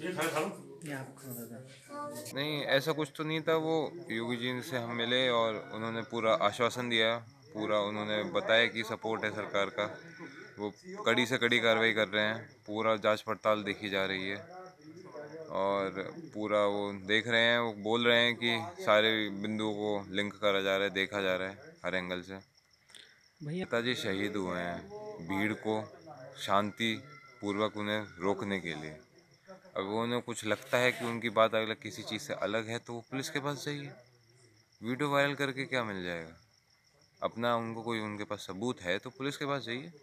नहीं ऐसा कुछ तो नहीं था वो योगी जी से हम मिले और उन्होंने पूरा आश्वासन दिया पूरा उन्होंने बताया कि सपोर्ट है सरकार का वो कड़ी से कड़ी कार्रवाई कर रहे हैं पूरा जांच पड़ताल देखी जा रही है और पूरा वो देख रहे हैं वो बोल रहे हैं कि सारे बिंदुओं को लिंक करा जा रहा है देखा जा रहा है हर एंगल से भैया पिताजी शहीद हुए हैं भीड़ को शांति पूर्वक उन्हें रोकने के लिए अब उन्हें कुछ लगता है कि उनकी बात अलग किसी चीज़ से अलग है तो वो पुलिस के पास जाइए वीडियो वायरल करके क्या मिल जाएगा अपना उनको कोई उनके पास सबूत है तो पुलिस के पास जाइए